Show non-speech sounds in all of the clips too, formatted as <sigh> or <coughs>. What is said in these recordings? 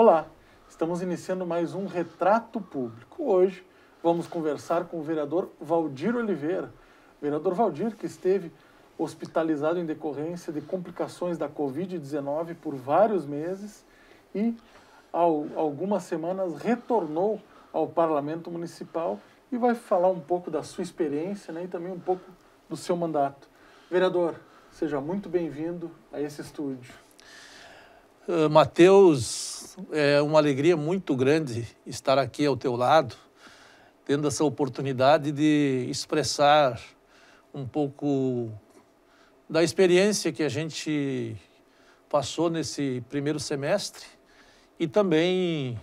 Olá, estamos iniciando mais um Retrato Público. Hoje vamos conversar com o vereador Valdir Oliveira. vereador Valdir, que esteve hospitalizado em decorrência de complicações da Covid-19 por vários meses e, há algumas semanas, retornou ao Parlamento Municipal e vai falar um pouco da sua experiência né, e também um pouco do seu mandato. Vereador, seja muito bem-vindo a esse estúdio. Uh, ah, Matheus, é uma alegria muito grande estar aqui ao teu lado, tendo essa oportunidade de expressar um pouco da experiência que a gente passou nesse primeiro semestre e também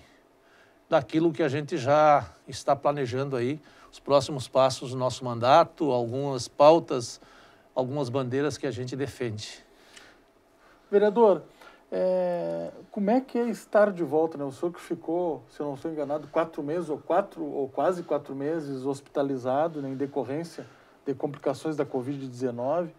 daquilo que a gente já está planejando aí, os próximos passos do nosso mandato, algumas pautas, algumas bandeiras que a gente defende. Vereador, é, como é que é estar de volta, né? O senhor que ficou, se eu não estou enganado, quatro meses ou quatro ou quase quatro meses hospitalizado né, em decorrência de complicações da Covid-19.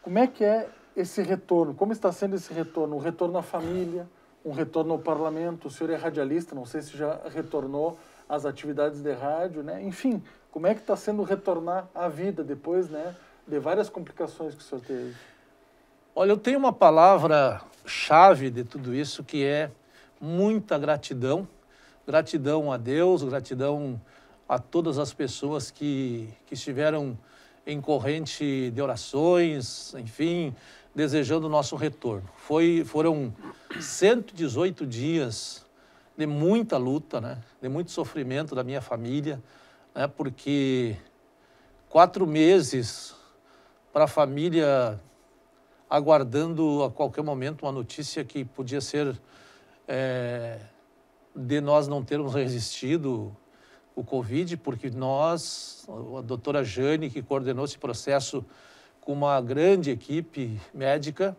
Como é que é esse retorno? Como está sendo esse retorno? Um retorno à família, um retorno ao parlamento. O senhor é radialista, não sei se já retornou às atividades de rádio, né? Enfim, como é que está sendo retornar à vida depois, né, de várias complicações que o senhor teve? Olha, eu tenho uma palavra chave de tudo isso que é muita gratidão. Gratidão a Deus, gratidão a todas as pessoas que, que estiveram em corrente de orações, enfim, desejando o nosso retorno. Foi, foram 118 dias de muita luta, né? de muito sofrimento da minha família, né? porque quatro meses para a família aguardando a qualquer momento uma notícia que podia ser é, de nós não termos resistido o Covid, porque nós, a doutora Jane, que coordenou esse processo com uma grande equipe médica,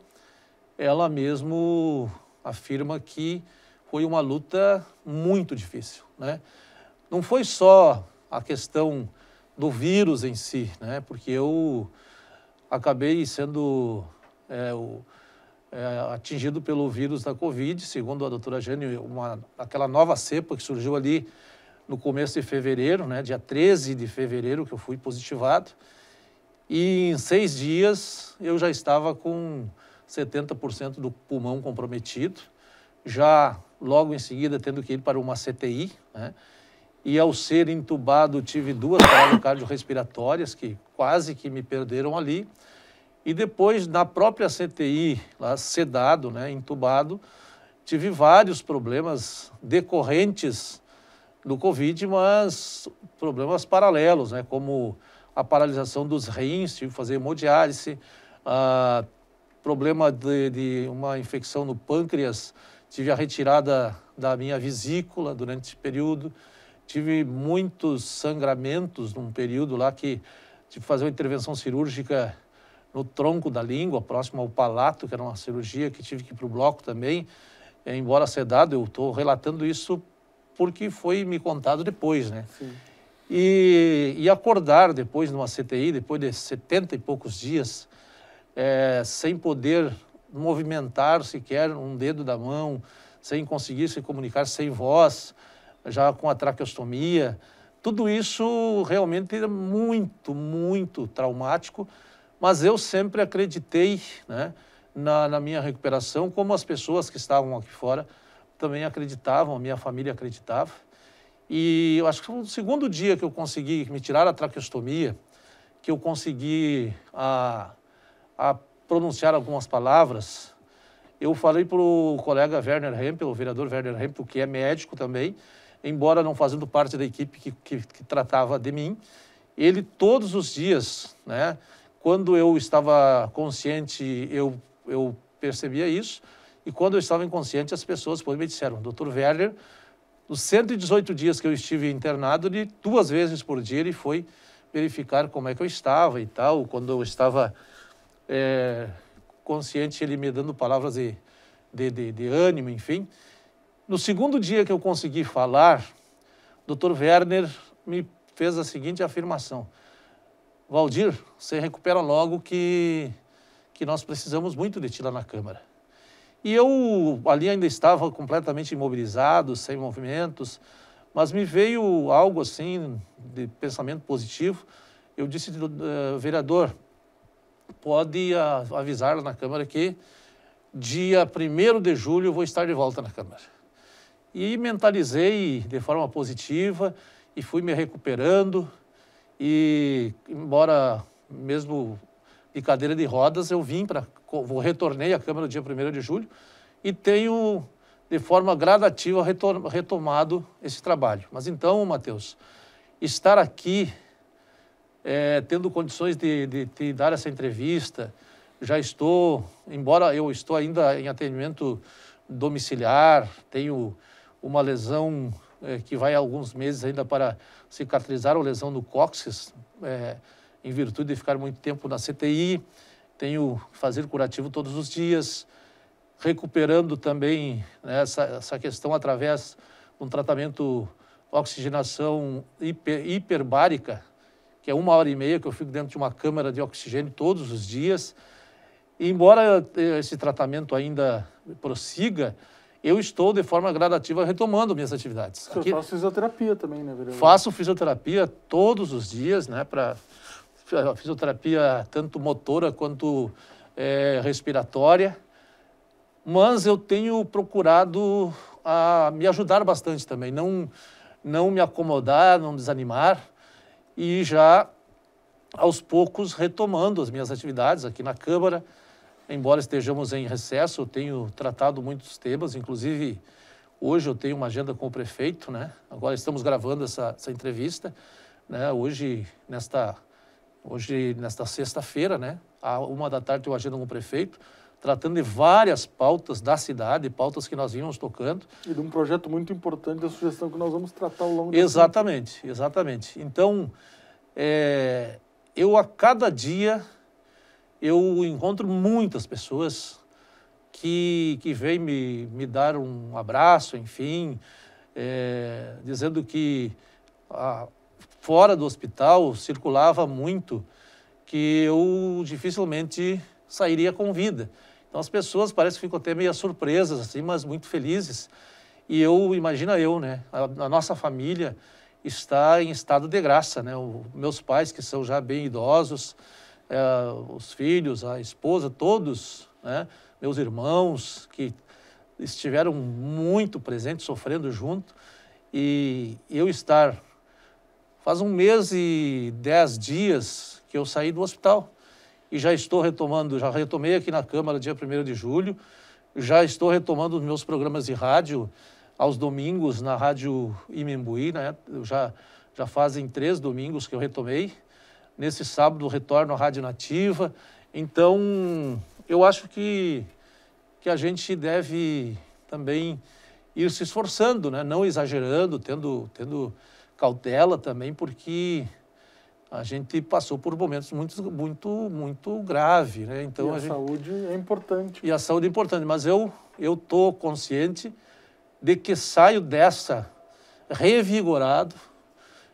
ela mesmo afirma que foi uma luta muito difícil, né? Não foi só a questão do vírus em si, né? Porque eu acabei sendo é, o, é, atingido pelo vírus da Covid, segundo a doutora Jane, uma, aquela nova cepa que surgiu ali no começo de fevereiro, né, dia 13 de fevereiro, que eu fui positivado. E em seis dias eu já estava com 70% do pulmão comprometido, já logo em seguida tendo que ir para uma CTI, né? E ao ser entubado tive duas <coughs> paradas cardiorrespiratórias que quase que me perderam ali. E depois, na própria CTI, lá sedado, né, entubado, tive vários problemas decorrentes do Covid, mas problemas paralelos, né, como a paralisação dos rins, tive que fazer hemodiálise, problema de, de, uma infecção no pâncreas, tive a retirada da minha vesícula durante esse período, tive muitos sangramentos num período lá que tive que fazer uma intervenção cirúrgica no tronco da língua, próximo ao palato, que era uma cirurgia que tive que ir para o bloco também. É, embora sedado, eu estou relatando isso porque foi me contado depois, né? Sim. E, e acordar depois numa CTI, depois de 70 e poucos dias, é, sem poder movimentar sequer um dedo da mão, sem conseguir se comunicar sem voz, já com a traqueostomia. Tudo isso realmente era muito, muito traumático. Mas eu sempre acreditei né, na, na minha recuperação, como as pessoas que estavam aqui fora também acreditavam, a minha família acreditava. E eu acho que no segundo dia que eu consegui me tirar a traqueostomia, que eu consegui a, a pronunciar algumas palavras, eu falei para o colega Werner Hempel, o vereador Werner Hempel, que é médico também, embora não fazendo parte da equipe que, que, que tratava de mim, ele todos os dias, né, quando eu estava consciente, eu, eu percebia isso. E quando eu estava inconsciente, as pessoas me disseram, doutor Werner, nos 118 dias que eu estive internado, de duas vezes por dia ele foi verificar como é que eu estava e tal. Quando eu estava é, consciente, ele me dando palavras de, de, de, de ânimo, enfim. No segundo dia que eu consegui falar, doutor Werner me fez a seguinte afirmação. Valdir, você recupera logo que, que nós precisamos muito de ti lá na Câmara. E eu ali ainda estava completamente imobilizado, sem movimentos, mas me veio algo assim de pensamento positivo. Eu disse, eh, vereador, pode avisar lá na Câmara que dia 1 de julho eu vou estar de volta na Câmara. E mentalizei de forma positiva e fui me recuperando e, embora mesmo em cadeira de rodas, eu vim para. Retornei à Câmara no dia 1 de julho e tenho, de forma gradativa, retomado esse trabalho. Mas então, Matheus, estar aqui, é, tendo condições de, de, de dar essa entrevista, já estou, embora eu estou ainda em atendimento domiciliar, tenho uma lesão é, que vai alguns meses ainda para cicatrizaram lesão no cóccix é, em virtude de ficar muito tempo na CTI. Tenho que fazer curativo todos os dias, recuperando também né, essa, essa questão através de um tratamento oxigenação hiper, hiperbárica, que é uma hora e meia que eu fico dentro de uma câmara de oxigênio todos os dias. E embora eh, esse tratamento ainda prossiga, eu estou de forma gradativa retomando minhas atividades. Você Aqui, faz fisioterapia também, né, vereador? Faço fisioterapia todos os dias, né, para fisioterapia tanto motora quanto é, respiratória, mas eu tenho procurado a, me ajudar bastante também, não não me acomodar, não desanimar e já aos poucos retomando as minhas atividades aqui na Câmara embora estejamos em recesso, eu tenho tratado muitos temas, inclusive hoje eu tenho uma agenda com o prefeito, né? Agora estamos gravando essa, essa entrevista, né? Hoje, nesta, hoje, nesta sexta-feira, né? À uma da tarde eu agenda com o prefeito, tratando de várias pautas da cidade, pautas que nós íamos tocando. E de um projeto muito importante da sugestão que nós vamos tratar ao longo Exatamente, exatamente. Então, é, eu a cada dia eu encontro muitas pessoas que, que vêm me, me dar um abraço, enfim, é, dizendo que a, ah, fora do hospital circulava muito que eu dificilmente sairia com vida. Então as pessoas parece que ficam até meio surpresas assim, mas muito felizes. E eu imagina eu, né? A, a nossa família está em estado de graça, né? O, meus pais que são já bem idosos, eh, os filhos, a esposa, todos, né? meus irmãos que estiveram muito presentes, sofrendo junto, e eu estar. Faz um mês e dez dias que eu saí do hospital e já estou retomando, já retomei aqui na Câmara dia 1 de julho, já estou retomando os meus programas de rádio aos domingos na Rádio Imembuí, né? já, já fazem três domingos que eu retomei. Nesse sábado retorno à Rádio Nativa. Então, eu acho que, que a gente deve também ir se esforçando, né? não exagerando, tendo, tendo cautela também, porque a gente passou por momentos muito, muito, muito grave, né? Então e a, a gente... saúde é importante. E a saúde é importante, mas eu eu tô consciente de que saio dessa revigorado,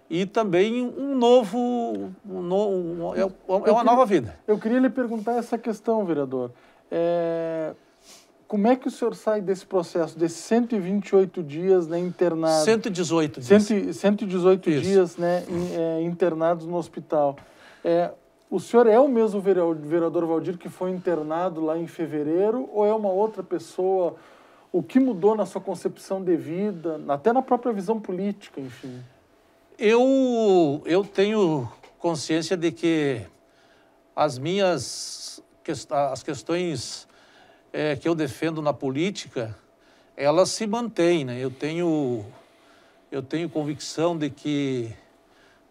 e também um novo. Um no, um, é, é uma nova vida. Eu queria lhe perguntar essa questão, vereador. É, como é que o senhor sai desse processo, desses 128 dias né, internado? 118 dias. 118 Isso. dias né, in, é, internados no hospital. É, o senhor é o mesmo vereador Valdir que foi internado lá em fevereiro ou é uma outra pessoa? O que mudou na sua concepção de vida, até na própria visão política, enfim? Eu, eu tenho consciência de que as minhas as questões é, que eu defendo na política, elas se mantêm. Né? Eu, tenho, eu tenho convicção de que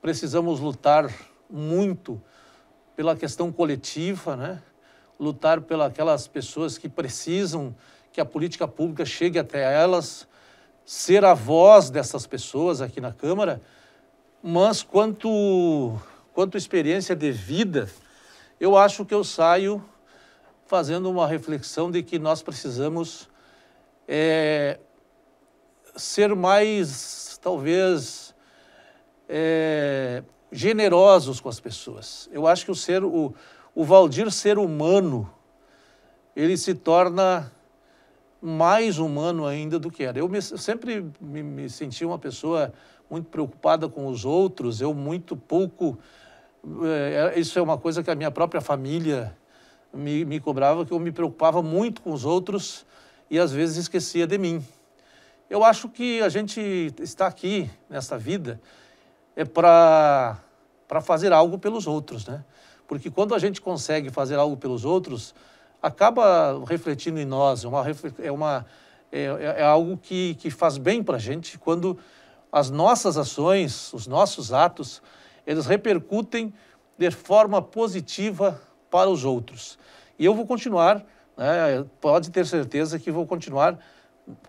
precisamos lutar muito pela questão coletiva, né? lutar pelas pessoas que precisam que a política pública chegue até elas, ser a voz dessas pessoas aqui na Câmara mas quanto, quanto experiência de vida, eu acho que eu saio fazendo uma reflexão de que nós precisamos é, ser mais, talvez, é, generosos com as pessoas. Eu acho que o ser, o, o Valdir ser humano, ele se torna mais humano ainda do que era. Eu, me, eu sempre me, me senti uma pessoa muito preocupada com os outros, eu muito pouco. É, isso é uma coisa que a minha própria família me, me cobrava, que eu me preocupava muito com os outros e às vezes esquecia de mim. Eu acho que a gente está aqui nesta vida é para fazer algo pelos outros, né? Porque quando a gente consegue fazer algo pelos outros, acaba refletindo em nós, é, uma, é, uma, é, é, é algo que, que faz bem para a gente quando as nossas ações, os nossos atos, eles repercutem de forma positiva para os outros. E eu vou continuar, né, pode ter certeza que vou continuar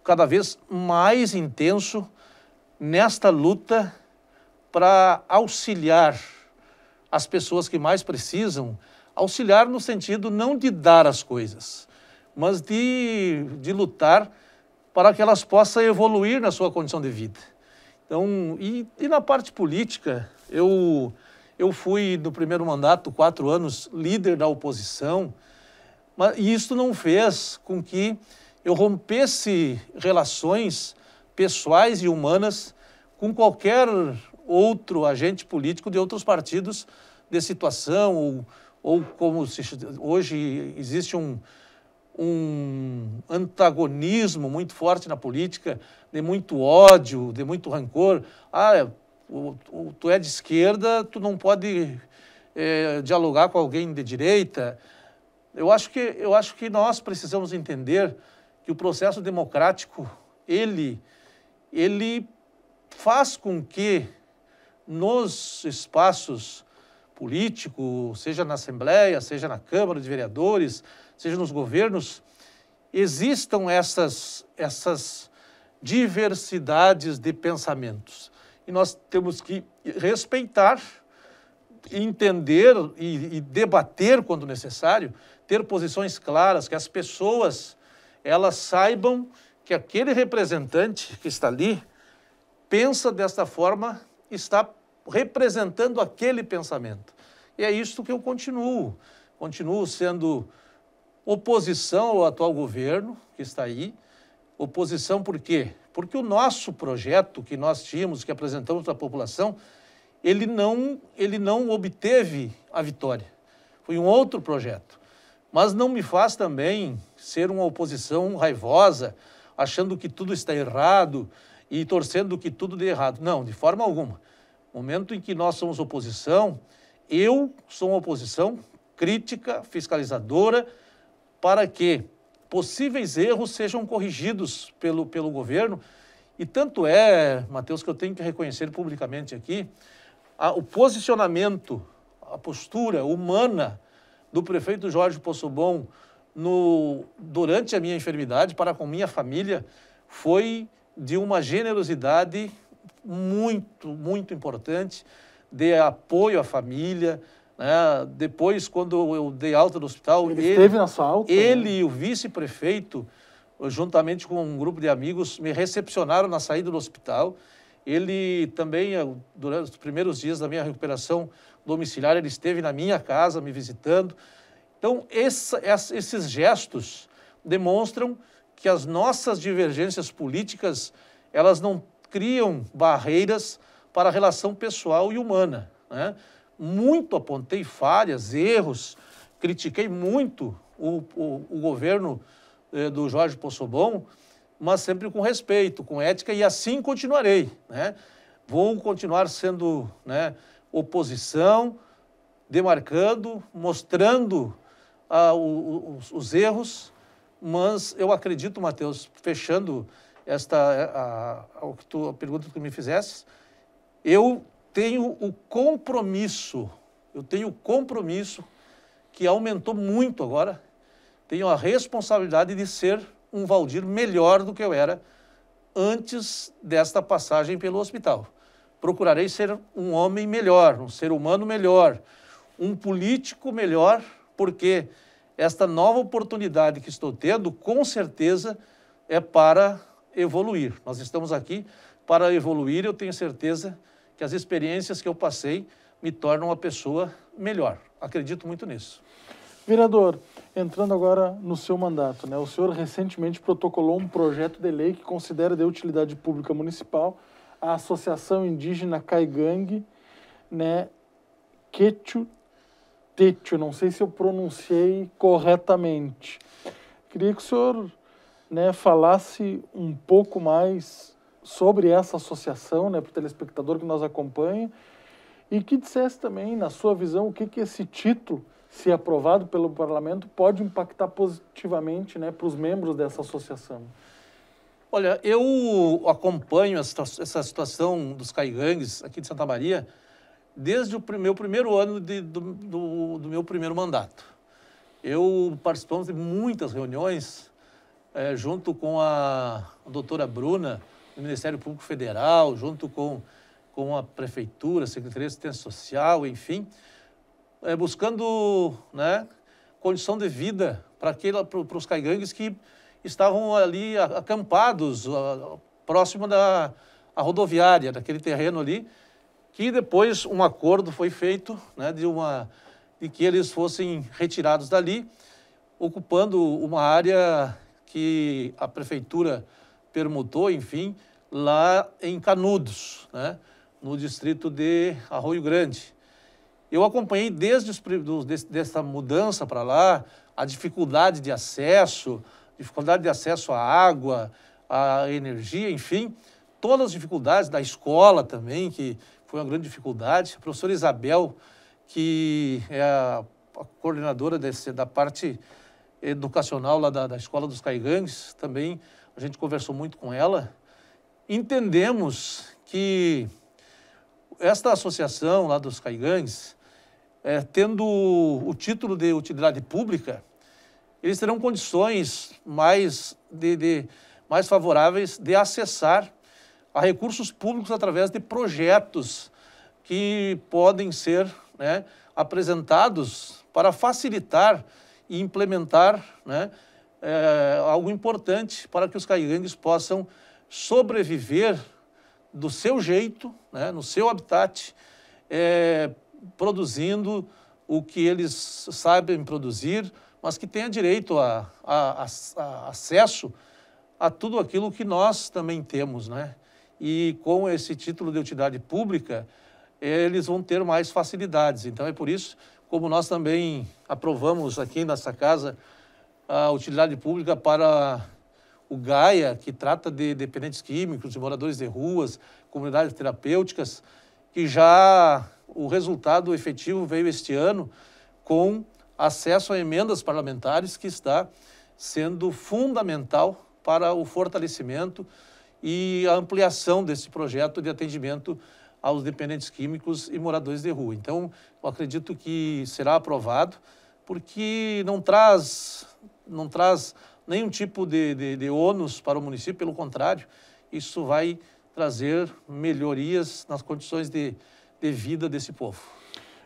cada vez mais intenso nesta luta para auxiliar as pessoas que mais precisam, auxiliar no sentido não de dar as coisas, mas de, de lutar para que elas possam evoluir na sua condição de vida. Então, e, e na parte política, eu, eu fui, no primeiro mandato, quatro anos, líder da oposição, mas, e isso não fez com que eu rompesse relações pessoais e humanas com qualquer outro agente político de outros partidos de situação, ou, ou como se, hoje existe um, um antagonismo muito forte na política, de muito ódio, de muito rancor. Ah, é, tu é de esquerda, tu não pode é, dialogar com alguém de direita. Eu acho, que, eu acho que nós precisamos entender que o processo democrático, ele, ele faz com que nos espaços políticos, seja na Assembleia, seja na Câmara de Vereadores, seja nos governos, existam essas, essas diversidades de pensamentos. E nós temos que respeitar, entender e, e debater quando necessário, ter posições claras, que as pessoas elas saibam que aquele representante que está ali pensa desta forma, está representando aquele pensamento. E é isso que eu continuo, continuo sendo oposição ao atual governo, que está aí. Oposição por quê? Porque o nosso projeto que nós tínhamos, que apresentamos para a população, ele não, ele não obteve a vitória. Foi um outro projeto. Mas não me faz também ser uma oposição raivosa, achando que tudo está errado e torcendo que tudo dê errado. Não, de forma alguma. No momento em que nós somos oposição, eu sou uma oposição crítica, fiscalizadora, para que possíveis erros sejam corrigidos pelo, pelo governo. E tanto é, Matheus, que eu tenho que reconhecer publicamente aqui, a, o posicionamento, a postura humana do prefeito Jorge Poçobon no, durante a minha enfermidade, para com minha família, foi de uma generosidade muito, muito importante, de apoio à família, né? Depois, quando eu dei alta do hospital, ele, ele esteve na sua alta. Ele né? e o vice-prefeito, juntamente com um grupo de amigos, me recepcionaram na saída do hospital. Ele também, eh, durante os primeiros dias da minha recuperação domiciliar, ele esteve na minha casa me visitando. Então, esses gestos demonstram que as nossas divergências políticas elas não criam barreiras para a relação pessoal e humana. Né? muito apontei falhas, erros, critiquei muito o, o, o governo eh, do Jorge Possobon, mas sempre com respeito, com ética, e assim continuarei. Né? Vou continuar sendo né, oposição, demarcando, mostrando ah, o, os, os, erros, mas eu acredito, Matheus, fechando esta eh, a, a, a, a pergunta que me fizesse, eu tenho o compromisso, eu tenho o compromisso que aumentou muito agora, tenho a responsabilidade de ser um Valdir melhor do que eu era antes desta passagem pelo hospital. Procurarei ser um homem melhor, um ser humano melhor, um político melhor, porque esta nova oportunidade que estou tendo, com certeza, é para evoluir. Nós estamos aqui para evoluir, eu tenho certeza que as experiências que eu passei me tornam uma pessoa melhor. Acredito muito nisso. Vereador, entrando agora no seu mandato, né? O senhor recentemente protocolou um projeto de lei que considera de utilidade pública municipal a Associação Indígena Caigangue, né? Quechu Techo, não sei se eu pronunciei corretamente. Queria que o senhor, né, falasse um pouco mais sobre essa associação né, para o telespectador que nos acompanha e que dissesse também, na sua visão, o que, que esse título, se aprovado pelo parlamento, pode impactar positivamente né, para os membros dessa associação. Olha, eu acompanho essa situação dos caigangues aqui de Santa Maria desde o meu primeiro ano de, do, do, do, meu primeiro mandato. Eu participamos de muitas reuniões é, junto com a, a doutora Bruna, do Ministério Público Federal, junto com, com a Prefeitura, Secretaria de Assistência Social, enfim, é, buscando né, condição de vida para os caigangues que estavam ali acampados a, próximo da rodoviária, daquele terreno ali, que depois um acordo foi feito né, de, uma, de que eles fossem retirados dali, ocupando uma área que a prefeitura permutou, enfim, lá em Canudos, né? no distrito de Arroio Grande. Eu acompanhei desde os, dessa mudança para lá a dificuldade de acesso, dificuldade de acesso à água, à energia, enfim, todas as dificuldades da escola também, que foi uma grande dificuldade. A professora Isabel, que é a, coordenadora desse, da parte educacional lá da, da Escola dos Caigangues, também a gente conversou muito com ela, entendemos que esta associação lá dos Caigães, é, tendo o título de utilidade pública, eles terão condições mais, de, de, mais favoráveis de acessar a recursos públicos através de projetos que podem ser né, apresentados para facilitar e implementar né, é, algo importante para que os caigangues possam sobreviver do seu jeito, né, no seu habitat, é, produzindo o que eles sabem produzir, mas que tenha direito a, a, a, acesso a tudo aquilo que nós também temos, né? E com esse título de utilidade pública, eles vão ter mais facilidades. Então é por isso, como nós também aprovamos aqui nessa casa a utilidade pública para o GAIA, que trata de dependentes químicos, de moradores de ruas, comunidades terapêuticas, que já o resultado efetivo veio este ano com acesso a emendas parlamentares que está sendo fundamental para o fortalecimento e a ampliação desse projeto de atendimento aos dependentes químicos e moradores de rua. Então, eu acredito que será aprovado, porque não traz não traz nenhum tipo de, de, de ônus para o município, pelo contrário, isso vai trazer melhorias nas condições de, de vida desse povo.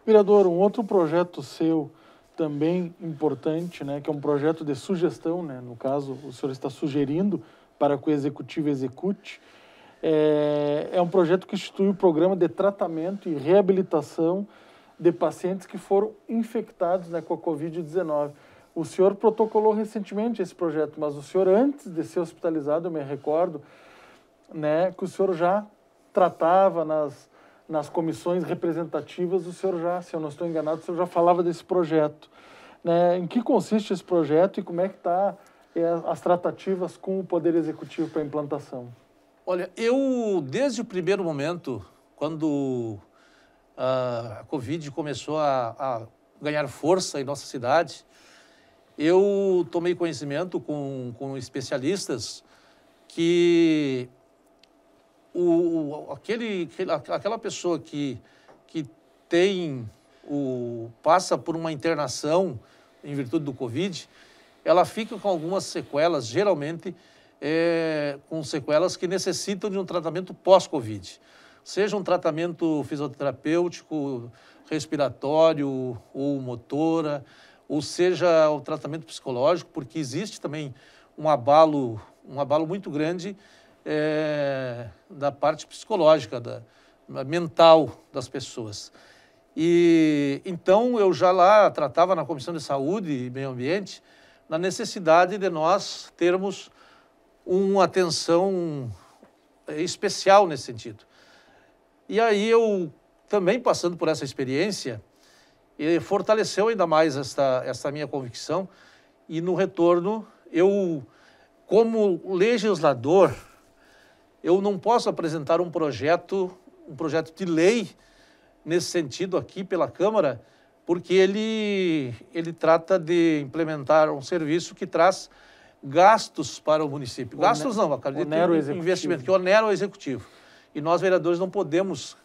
Vereador, um outro projeto seu também importante, né, que é um projeto de sugestão, né, no caso o senhor está sugerindo para que o executivo execute, é, é um projeto que institui o programa de tratamento e reabilitação de pacientes que foram infectados né, com a Covid-19. O senhor protocolou recentemente esse projeto, mas o senhor, antes de ser hospitalizado, eu me recordo, né, que o senhor já tratava nas, nas comissões representativas, o senhor já, se eu não estou enganado, o senhor já falava desse projeto. Né? Em que consiste esse projeto e como é que está é, eh, as tratativas com o Poder Executivo para a implantação? Olha, eu, desde o primeiro momento, quando ah, a Covid começou a, a ganhar força em nossa cidade, eu tomei conhecimento com, com especialistas que o, aquele, aquela pessoa que, que tem o, passa por uma internação em virtude do Covid, ela fica com algumas sequelas, geralmente é, com sequelas que necessitam de um tratamento pós-Covid. Seja um tratamento fisioterapêutico, respiratório ou motora, ou seja o tratamento psicológico, porque existe também um abalo, um abalo muito grande é, da parte psicológica, da, mental das pessoas. E então eu já lá tratava na Comissão de Saúde e Meio Ambiente na necessidade de nós termos uma atenção especial nesse sentido. E aí eu também passando por essa experiência, e fortaleceu ainda mais esta, esta minha convicção. E no retorno, eu, como legislador, eu não posso apresentar um projeto, um projeto de lei nesse sentido aqui pela Câmara, porque ele, ele trata de implementar um serviço que traz gastos para o município. Gastos não, acredito onero em investimento, que onera o executivo. E nós, vereadores, não podemos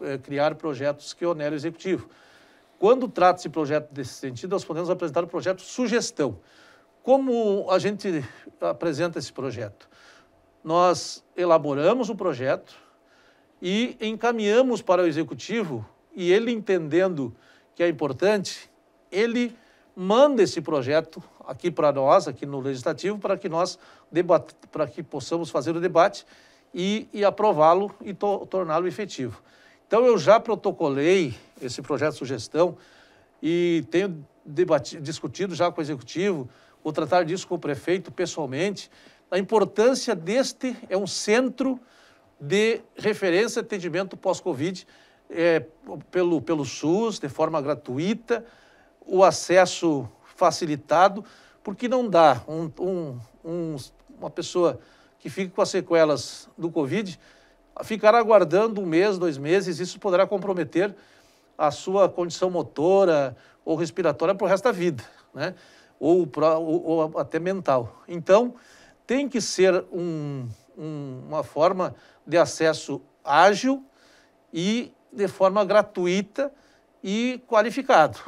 eh, criar projetos que oneram o executivo. Quando trata-se de projeto desse sentido, nós podemos apresentar o projeto sugestão. Como a gente apresenta esse projeto? Nós elaboramos o projeto e encaminhamos para o executivo e ele entendendo que é importante, ele manda esse projeto aqui para nós, aqui no legislativo, para que nós para que possamos fazer o debate e, e aprová-lo e to torná-lo efetivo. Então, eu já protocolei esse projeto de sugestão e tenho debatido, discutido já com o executivo, vou tratar disso com o prefeito pessoalmente, a importância deste é um centro de referência e atendimento pós-Covid é, pelo, pelo SUS, de forma gratuita, o acesso facilitado, porque não dá um, um, um, uma pessoa que fica com as sequelas do Covid ficar aguardando um mês, dois meses, isso poderá comprometer a sua condição motora ou respiratória para o resto da vida, né? Ou, pra, ou, ou até mental. Então, tem que ser um, um, uma forma de acesso ágil e de forma gratuita e qualificado.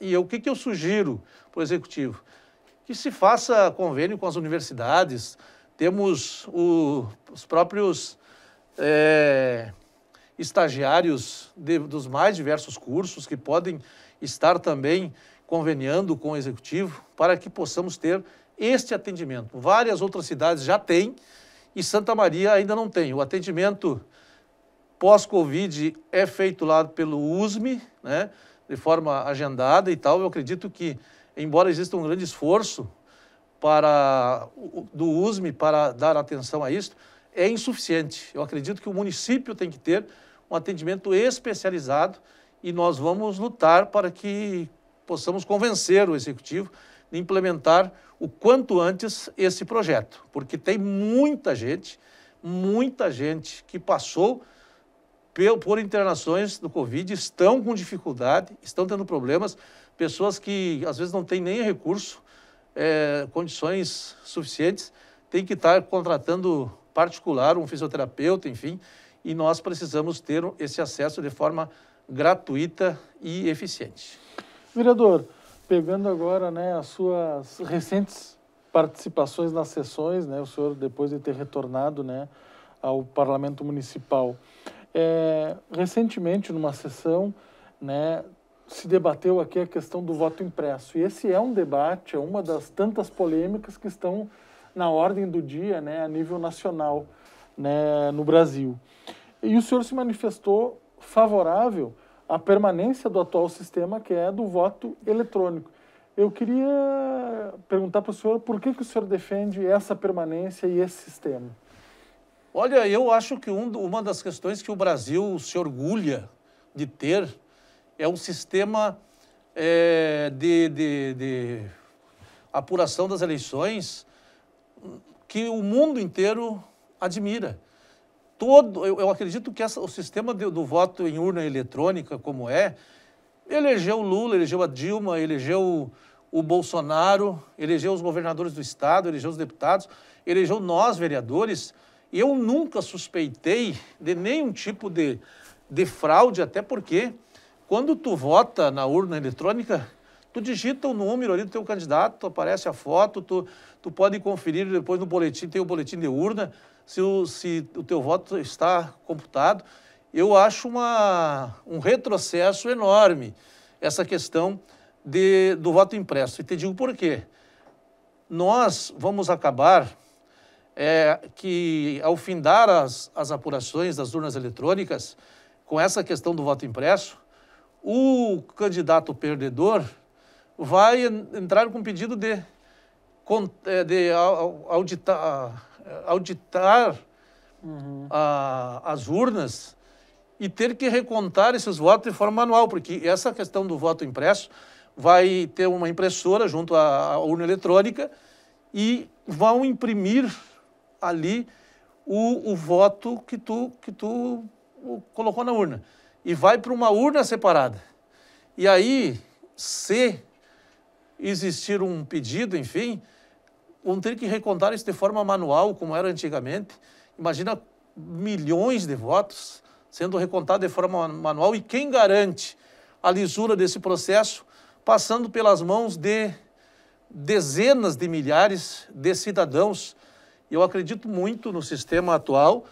E eu, o que, que eu sugiro para o executivo? Que se faça convênio com as universidades, temos o, os próprios é, estagiários de, dos mais diversos cursos que podem estar também conveniando com o executivo para que possamos ter este atendimento. Várias outras cidades já têm e Santa Maria ainda não tem. O atendimento pós-Covid é feito lá pelo USME, né, de forma agendada e tal. Eu acredito que, embora exista um grande esforço para do USME para dar atenção a isso, é insuficiente. Eu acredito que o município tem que ter um atendimento especializado e nós vamos lutar para que possamos convencer o executivo de implementar o quanto antes esse projeto, porque tem muita gente, muita gente que passou por internações do Covid, estão com dificuldade, estão tendo problemas, pessoas que às vezes não têm nem recurso, é, condições suficientes, tem que estar contratando particular, um fisioterapeuta, enfim, e nós precisamos ter esse acesso de forma gratuita e eficiente. Vereador, pegando agora né, as suas recentes participações nas sessões, né, o senhor depois de ter retornado né, ao Parlamento Municipal, é, recentemente numa sessão né, se debateu aqui a questão do voto impresso e esse é um debate, é uma das tantas polêmicas que estão na ordem do dia né, a nível nacional né, no Brasil. E o senhor se manifestou favorável à permanência do atual sistema, que é do voto eletrônico. Eu queria perguntar para o senhor por que, que o senhor defende essa permanência e esse sistema. Olha, eu acho que um, uma das questões que o Brasil se orgulha de ter é um sistema é, de, de, de apuração das eleições que o mundo inteiro admira. Todo, eu, eu acredito que essa, o sistema de, do voto em urna eletrônica, como é, elegeu o Lula, elegeu a Dilma, elegeu o, o Bolsonaro, elegeu os governadores do Estado, elegeu os deputados, elegeu nós, vereadores. eu nunca suspeitei de nenhum tipo de, de fraude, até porque quando tu vota na urna eletrônica, Tu digita o número ali do teu candidato, aparece a foto, tu, tu pode conferir depois no boletim, tem o boletim de urna, se o, se o teu voto está computado. Eu acho uma, um retrocesso enorme essa questão de, do voto impresso. E te digo por quê. Nós vamos acabar é, que, ao findar as, as apurações das urnas eletrônicas, com essa questão do voto impresso, o candidato perdedor vai entrar com pedido de, é, de auditar, auditar uhum. a, as urnas e ter que recontar esses votos de forma manual, porque essa questão do voto impresso vai ter uma impressora junto à, à urna eletrônica e vão imprimir ali o, o, voto que tu, que tu colocou na urna. E vai para uma urna separada. E aí, se existir um pedido, enfim, vão ter que recontar isso de forma manual, como era antigamente. Imagina milhões de votos sendo recontados de forma manual e quem garante a lisura desse processo passando pelas mãos de dezenas de milhares de cidadãos. Eu acredito muito no sistema atual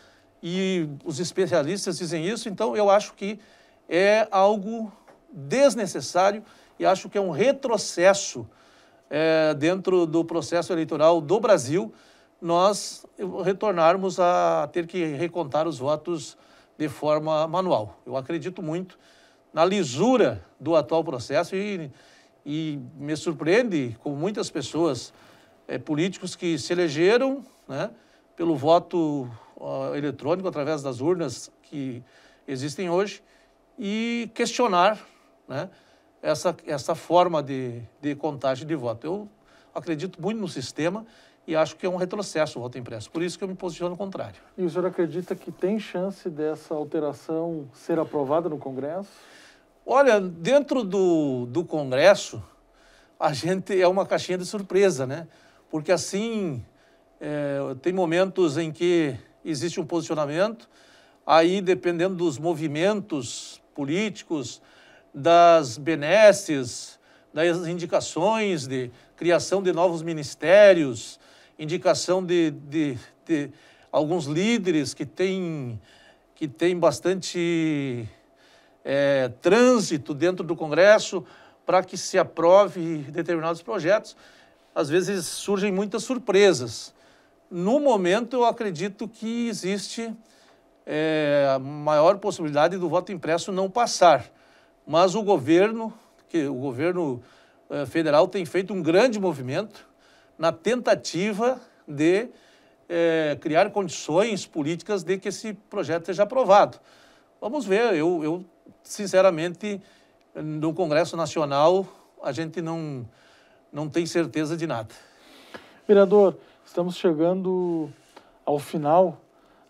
e os especialistas dizem isso, então eu acho que é algo desnecessário e acho que é um retrocesso é, dentro do processo eleitoral do Brasil nós retornarmos a ter que recontar os votos de forma manual. Eu acredito muito na lisura do atual processo e, e me surpreende como muitas pessoas, é, políticos que se elegeram né, pelo voto ó, eletrônico através das urnas que existem hoje e questionar né, essa, essa forma de, de contagem de voto. Eu acredito muito no sistema e acho que é um retrocesso o voto impresso. Por isso que eu me posiciono ao contrário. E o senhor acredita que tem chance dessa alteração ser aprovada no Congresso? Olha, dentro do, do Congresso, a gente é uma caixinha de surpresa, né? Porque assim, é, tem momentos em que existe um posicionamento, aí dependendo dos movimentos políticos, das benesses, das indicações de criação de novos ministérios, indicação de, de, de alguns líderes que têm que tem bastante é, trânsito dentro do Congresso para que se aprove determinados projetos. Às vezes surgem muitas surpresas. No momento, eu acredito que existe é, a maior possibilidade do voto impresso não passar mas o governo, que o governo eh, federal tem feito um grande movimento na tentativa de é, criar condições políticas de que esse projeto seja aprovado. Vamos ver, eu, eu sinceramente, no Congresso Nacional, a gente não, não tem certeza de nada. Vereador, estamos chegando ao final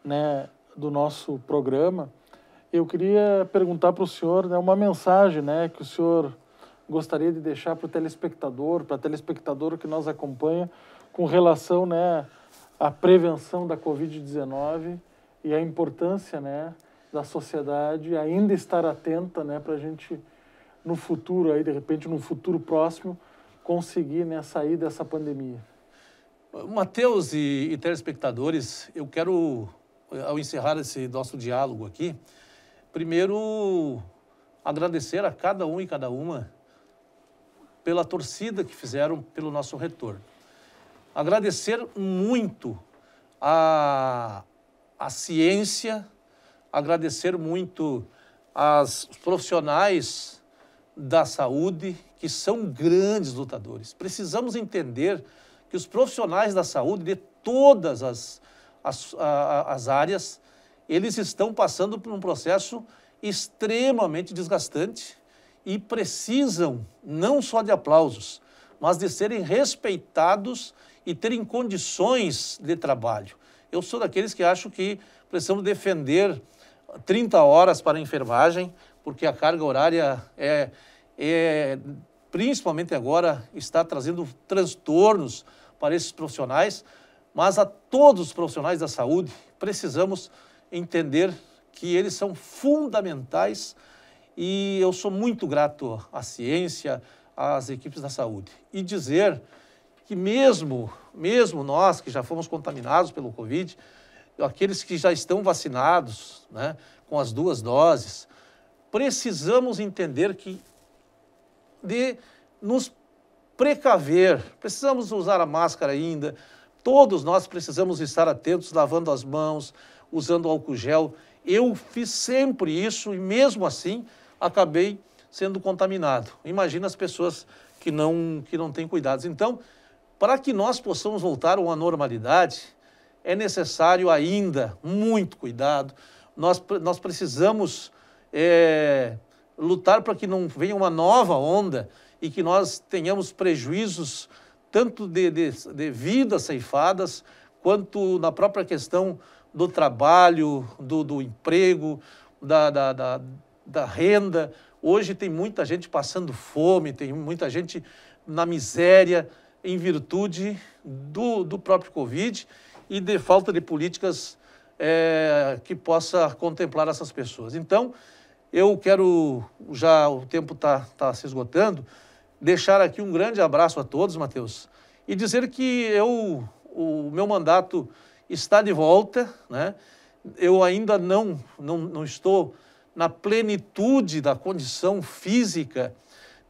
né, do nosso programa. Eu queria perguntar para o senhor né, uma mensagem né, que o senhor gostaria de deixar para o telespectador, para a telespectadora que nos acompanha, com relação né, à prevenção da Covid-19 e a importância né, da sociedade ainda estar atenta né, para a gente, no futuro, aí, de repente, no futuro próximo, conseguir né, sair dessa pandemia. Matheus e, e telespectadores, eu quero, eh, ao encerrar esse nosso diálogo aqui, Primeiro, agradecer a cada um e cada uma pela torcida que fizeram pelo nosso retorno. Agradecer muito a, a ciência, agradecer muito aos profissionais da saúde, que são grandes lutadores. Precisamos entender que os profissionais da saúde, de todas as, as, as áreas, eles estão passando por um processo extremamente desgastante e precisam não só de aplausos, mas de serem respeitados e terem condições de trabalho. Eu sou daqueles que acho que precisamos defender 30 horas para a enfermagem, porque a carga horária é, é principalmente agora está trazendo transtornos para esses profissionais, mas a todos os profissionais da saúde precisamos entender que eles são fundamentais e eu sou muito grato à ciência, às equipes da saúde. E dizer que mesmo, mesmo nós que já fomos contaminados pelo Covid, aqueles que já estão vacinados, né, com as duas doses, precisamos entender que de nos precaver, precisamos usar a máscara ainda, todos nós precisamos estar atentos, lavando as mãos, usando álcool gel. Eu fiz sempre isso e mesmo assim acabei sendo contaminado. Imagina as pessoas que não, que não têm cuidados. Então, para que nós possamos voltar a uma normalidade, é necessário ainda muito cuidado. Nós, nós precisamos é, lutar para que não venha uma nova onda e que nós tenhamos prejuízos tanto de, de, de vidas ceifadas quanto na própria questão do trabalho, do, do emprego, da, da, da, da renda. Hoje tem muita gente passando fome, tem muita gente na miséria em virtude do, do próprio Covid e de falta de políticas é, que possa contemplar essas pessoas. Então, eu quero, já o tempo está tá se esgotando, deixar aqui um grande abraço a todos, Matheus, e dizer que eu, o meu mandato está de volta, né? Eu ainda não, não, não estou na plenitude da condição física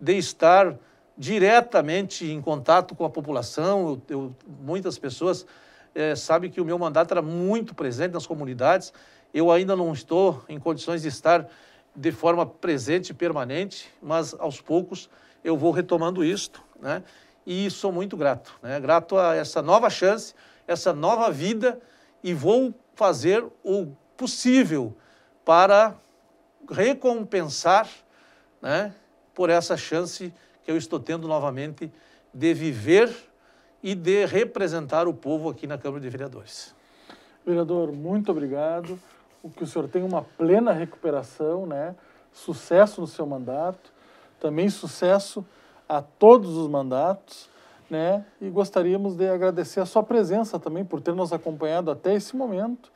de estar diretamente em contato com a população. Eu, eu, muitas pessoas é, sabem que o meu mandato era muito presente nas comunidades. Eu ainda não estou em condições de estar de forma presente e permanente, mas aos poucos eu vou retomando isto, né? E sou muito grato, né? Grato a essa nova chance essa nova vida e vou fazer o possível para recompensar né, por essa chance que eu estou tendo novamente de viver e de representar o povo aqui na Câmara de Vereadores. Vereador, muito obrigado. O que o senhor tem é uma plena recuperação, né? Sucesso no seu mandato, também sucesso a todos os mandatos né? E gostaríamos de agradecer a sua presença também por ter nos acompanhado até esse momento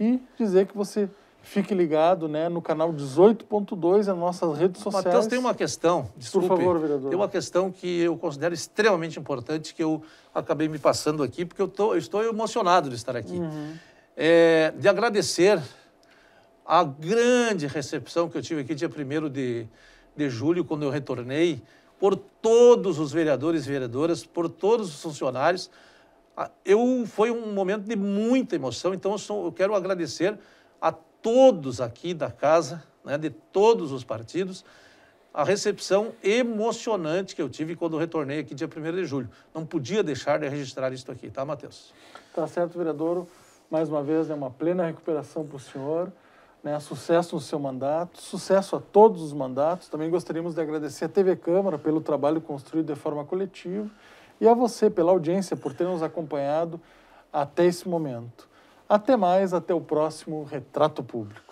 e dizer que você fique ligado, né, no canal 18.2 nas nossas redes sociais. Matheus, tem uma questão, desculpe. Por favor, vereador. Tem uma questão que eu considero extremamente importante que eu acabei me passando aqui porque eu, tô, eu estou emocionado de estar aqui. Uhum. É, de agradecer a grande recepção que eu tive aqui dia 1 de, de julho, quando eu retornei por todos os vereadores e vereadoras, por todos os funcionários. Ah, eu, foi um momento de muita emoção, então eu, sou, eu quero agradecer a todos aqui da casa, né, de todos os partidos, a recepção emocionante que eu tive quando eu retornei aqui dia 1 de julho. Não podia deixar de registrar isso aqui, tá, Matheus? Tá certo, vereador. Mais uma vez, é uma plena recuperação para o senhor. Né? Sucesso no seu mandato, sucesso a todos os mandatos. Também gostaríamos de agradecer à TV Câmara pelo trabalho construído de forma coletiva e a você pela audiência, por ter nos acompanhado até esse momento. Até mais, até o próximo Retrato Público.